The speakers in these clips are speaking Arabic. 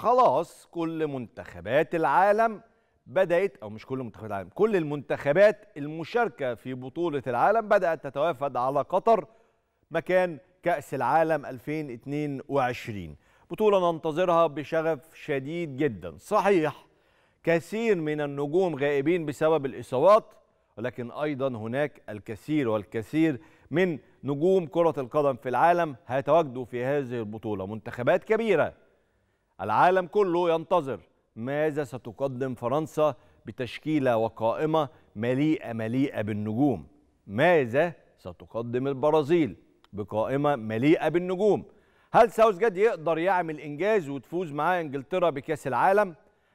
خلاص كل منتخبات العالم بدأت أو مش كل منتخبات العالم كل المنتخبات المشاركة في بطولة العالم بدأت تتوافد على قطر مكان كأس العالم 2022 بطولة ننتظرها بشغف شديد جدا صحيح كثير من النجوم غائبين بسبب الإصابات ولكن أيضا هناك الكثير والكثير من نجوم كرة القدم في العالم هيتواجدوا في هذه البطولة منتخبات كبيرة العالم كله ينتظر ماذا ستقدم فرنسا بتشكيلة وقائمة مليئة مليئة بالنجوم ماذا ستقدم البرازيل بقائمة مليئة بالنجوم هل جاد يقدر يعمل إنجاز وتفوز معاه إنجلترا بكأس العالم؟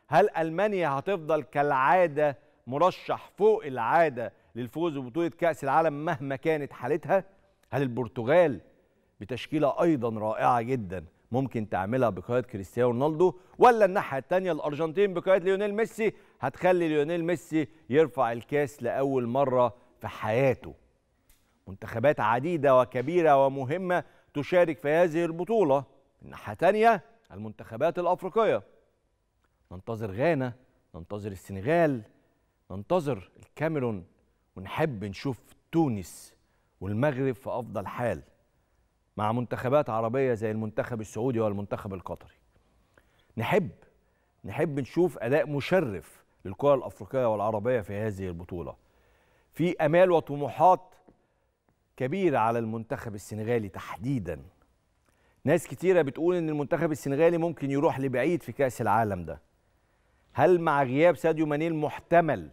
هل ألمانيا هتفضل كالعادة مرشح فوق العادة للفوز ببطولة كأس العالم مهما كانت حالتها؟ هل البرتغال بتشكيله ايضا رائعه جدا ممكن تعملها بقياده كريستيانو رونالدو ولا الناحيه الثانيه الارجنتين بقياده ليونيل ميسي هتخلي ليونيل ميسي يرفع الكاس لاول مره في حياته منتخبات عديده وكبيره ومهمه تشارك في هذه البطوله الناحيه الثانيه المنتخبات الافريقيه ننتظر غانا ننتظر السنغال ننتظر الكاميرون ونحب نشوف تونس والمغرب في افضل حال مع منتخبات عربيه زي المنتخب السعودي والمنتخب القطري نحب نحب نشوف اداء مشرف للكره الافريقيه والعربيه في هذه البطوله في امال وطموحات كبيره على المنتخب السنغالي تحديدا ناس كتيره بتقول ان المنتخب السنغالي ممكن يروح لبعيد في كاس العالم ده هل مع غياب ساديو ماني المحتمل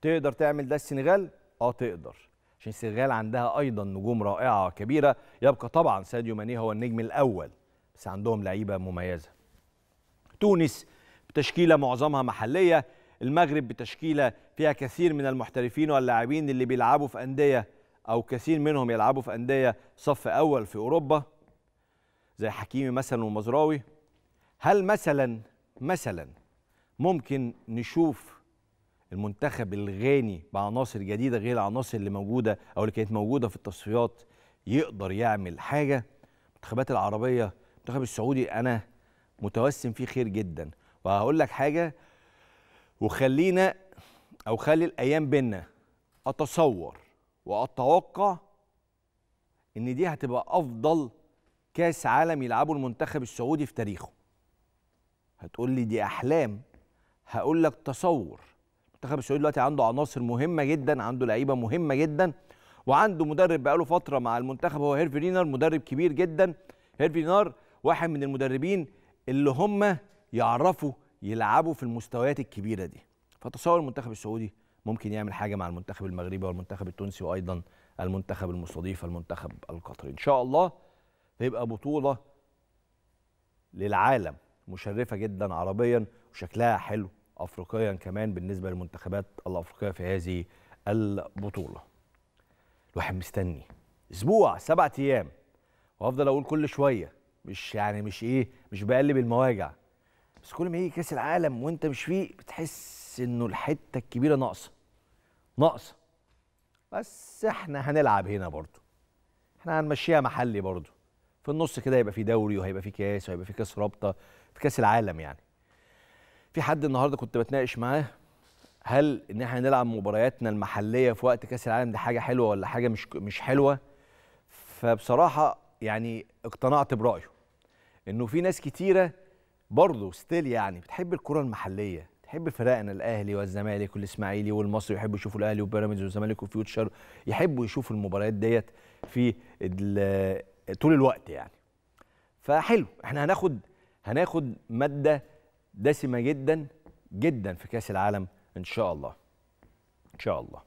تقدر تعمل ده السنغال اه تقدر عشان السنغال عندها ايضا نجوم رائعه كبيره يبقى طبعا ساديو ماني هو النجم الاول بس عندهم لعيبه مميزه تونس بتشكيله معظمها محليه المغرب بتشكيله فيها كثير من المحترفين واللاعبين اللي بيلعبوا في انديه او كثير منهم يلعبوا في انديه صف اول في اوروبا زي حكيمي مثلا ومزراوي هل مثلا مثلا ممكن نشوف المنتخب الغاني بعناصر جديده غير العناصر اللي موجوده او اللي كانت موجوده في التصفيات يقدر يعمل حاجه المنتخبات العربيه المنتخب السعودي انا متوسم فيه خير جدا وهقول لك حاجه وخلينا او خلي الايام بينا اتصور واتوقع ان دي هتبقى افضل كاس عالم يلعبه المنتخب السعودي في تاريخه هتقول لي دي احلام هقول لك تصور المنتخب السعودي دلوقتي عنده عناصر مهمه جدا عنده لعيبه مهمه جدا وعنده مدرب بقاله فتره مع المنتخب هو هيرفي رينار مدرب كبير جدا هيرفي رينار واحد من المدربين اللي هم يعرفوا يلعبوا في المستويات الكبيره دي فتصور المنتخب السعودي ممكن يعمل حاجه مع المنتخب المغربي والمنتخب التونسي وايضا المنتخب المستضيف المنتخب القطري ان شاء الله هيبقى بطوله للعالم مشرفه جدا عربيا وشكلها حلو افريقيا كمان بالنسبه للمنتخبات الافريقيه في هذه البطوله. الواحد مستني اسبوع سبعة ايام وافضل اقول كل شويه مش يعني مش ايه مش بقلب المواجع بس كل ما يجي كاس العالم وانت مش فيه بتحس انه الحته الكبيره ناقصه ناقصه بس احنا هنلعب هنا برضو احنا هنمشيها محلي برضو في النص كده يبقى في دوري وهيبقى في كاس وهيبقى في كاس رابطه في كاس العالم يعني في حد النهارده كنت بتناقش معاه هل ان احنا نلعب مبارياتنا المحليه في وقت كاس العالم دي حاجه حلوه ولا حاجه مش مش حلوه فبصراحه يعني اقتنعت برايه انه في ناس كتيره برضه ستيل يعني بتحب الكره المحليه بتحب فرقنا الاهلي والزمالك والاسماعيلي والمصري يحبوا يشوفوا الاهلي وبيراميدز والزمالك وفيوتشر يحبوا يشوفوا المباريات ديت في طول الوقت يعني فحلو احنا هناخد هناخد ماده دسمه جدا جدا في كاس العالم ان شاء الله ان شاء الله